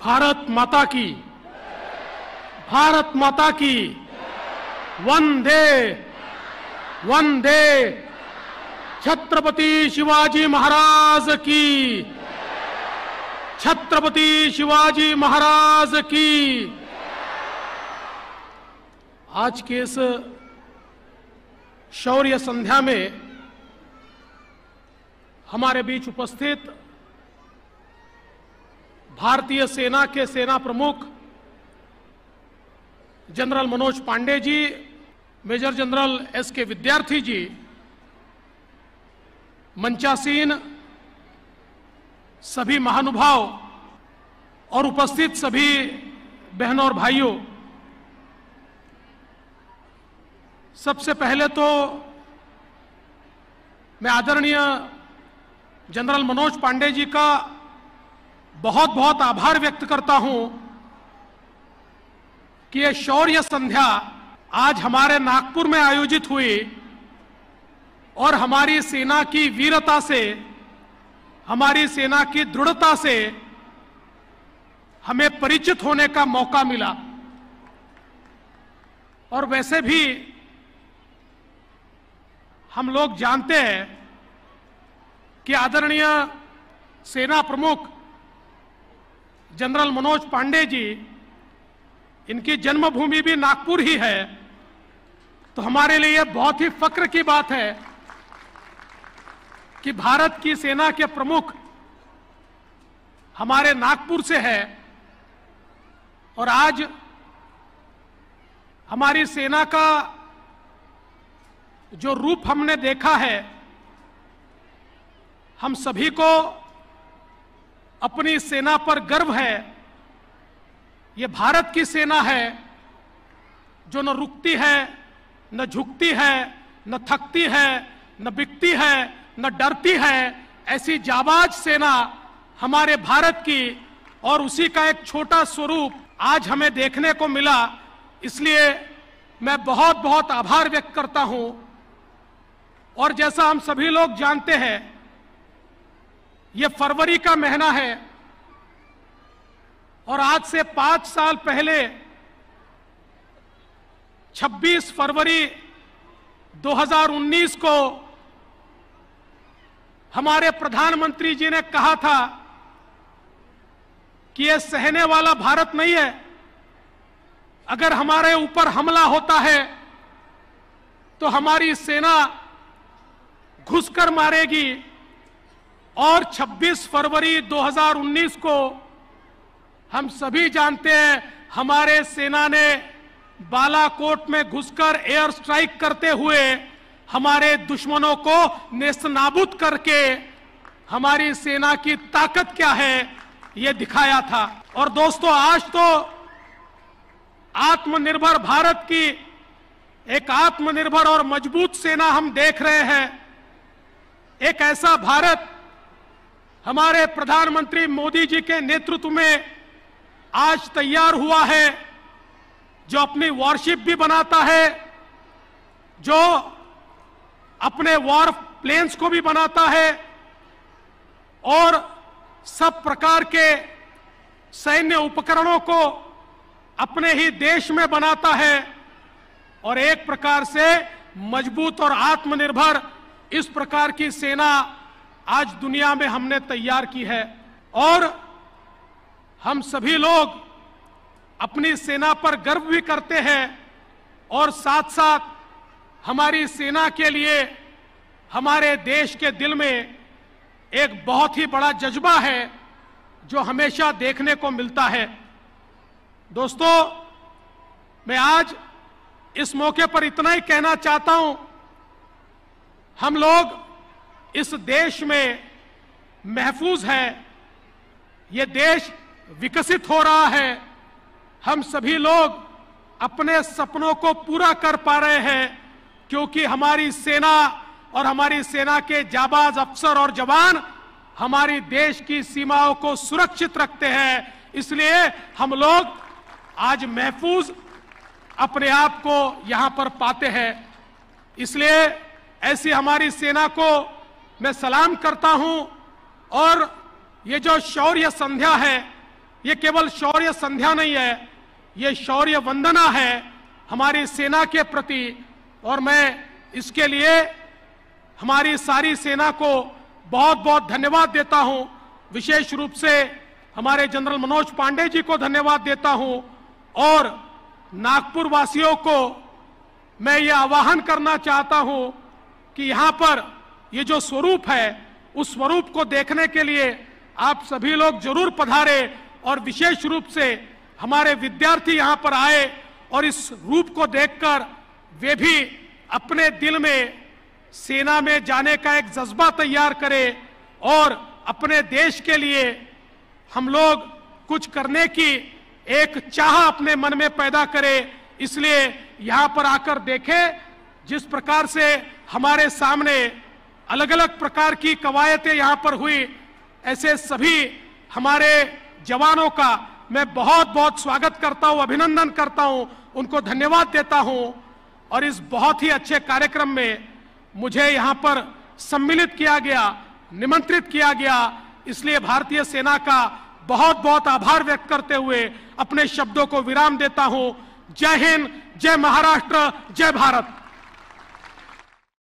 भारत माता की भारत माता की वंदे वंदे छत्रपति शिवाजी महाराज की छत्रपति शिवाजी महाराज की आज के इस शौर्य संध्या में हमारे बीच उपस्थित भारतीय सेना के सेना प्रमुख general Manoj Pande ji major general S K Vidyarthi जी मंचासीन सभी महानुभाव और उपस्थित सभी बहनों और भाइयों सबसे पहले तो मैं आदरणीय जनरल मनोज पांडे जी का बहुत बहुत आभार व्यक्त करता हूं कि यह शौर्य संध्या आज हमारे नागपुर में आयोजित हुई और हमारी सेना की वीरता से हमारी सेना की दृढ़ता से हमें परिचित होने का मौका मिला और वैसे भी हम लोग जानते हैं कि आदरणीय सेना प्रमुख जनरल मनोज पांडे जी इनकी जन्मभूमि भी नागपुर ही है तो हमारे लिए बहुत ही फक्र की बात है कि भारत की सेना के प्रमुख हमारे नागपुर से है और आज हमारी सेना का जो रूप हमने देखा है हम सभी को अपनी सेना पर गर्व है ये भारत की सेना है जो न रुकती है न झुकती है न थकती है न बिकती है न डरती है ऐसी जाबाज सेना हमारे भारत की और उसी का एक छोटा स्वरूप आज हमें देखने को मिला इसलिए मैं बहुत बहुत आभार व्यक्त करता हूं और जैसा हम सभी लोग जानते हैं ये फरवरी का महीना है और आज से पांच साल पहले 26 फरवरी 2019 को हमारे प्रधानमंत्री जी ने कहा था कि यह सहने वाला भारत नहीं है अगर हमारे ऊपर हमला होता है तो हमारी सेना घुसकर मारेगी और 26 फरवरी 2019 को हम सभी जानते हैं हमारे सेना ने बालाकोट में घुसकर एयर स्ट्राइक करते हुए हमारे दुश्मनों को नेस्तनाबूत करके हमारी सेना की ताकत क्या है ये दिखाया था और दोस्तों आज तो आत्मनिर्भर भारत की एक आत्मनिर्भर और मजबूत सेना हम देख रहे हैं एक ऐसा भारत हमारे प्रधानमंत्री मोदी जी के नेतृत्व में आज तैयार हुआ है जो अपनी वॉरशिप भी बनाता है जो अपने वॉर प्लेन्स को भी बनाता है और सब प्रकार के सैन्य उपकरणों को अपने ही देश में बनाता है और एक प्रकार से मजबूत और आत्मनिर्भर इस प्रकार की सेना आज दुनिया में हमने तैयार की है और हम सभी लोग अपनी सेना पर गर्व भी करते हैं और साथ साथ हमारी सेना के लिए हमारे देश के दिल में एक बहुत ही बड़ा जज्बा है जो हमेशा देखने को मिलता है दोस्तों मैं आज इस मौके पर इतना ही कहना चाहता हूं हम लोग इस देश में महफूज है ये देश विकसित हो रहा है हम सभी लोग अपने सपनों को पूरा कर पा रहे हैं क्योंकि हमारी सेना और हमारी सेना के जाबाज अफसर और जवान हमारी देश की सीमाओं को सुरक्षित रखते हैं इसलिए हम लोग आज महफूज अपने आप को यहां पर पाते हैं इसलिए ऐसी हमारी सेना को मैं सलाम करता हूं और ये जो शौर्य संध्या है ये केवल शौर्य संध्या नहीं है ये शौर्य वंदना है हमारी सेना के प्रति और मैं इसके लिए हमारी सारी सेना को बहुत बहुत धन्यवाद देता हूं विशेष रूप से हमारे जनरल मनोज पांडे जी को धन्यवाद देता हूं और नागपुर वासियों को मैं ये आह्वान करना चाहता हूं कि यहां पर ये जो स्वरूप है उस स्वरूप को देखने के लिए आप सभी लोग जरूर पधारे और विशेष रूप से हमारे विद्यार्थी यहाँ पर आए और इस रूप को देखकर वे भी अपने दिल में सेना में जाने का एक जज्बा तैयार करे और अपने देश के लिए हम लोग कुछ करने की एक चाह अपने मन में पैदा करे इसलिए यहाँ पर आकर देखें जिस प्रकार से हमारे सामने अलग अलग प्रकार की कवायतें यहाँ पर हुई ऐसे सभी हमारे जवानों का मैं बहुत बहुत स्वागत करता हूँ अभिनंदन करता हूँ उनको धन्यवाद देता हूँ और इस बहुत ही अच्छे कार्यक्रम में मुझे यहाँ पर सम्मिलित किया गया निमंत्रित किया गया इसलिए भारतीय सेना का बहुत बहुत आभार व्यक्त करते हुए अपने शब्दों को विराम देता हूं जय हिंद जय महाराष्ट्र जय भारत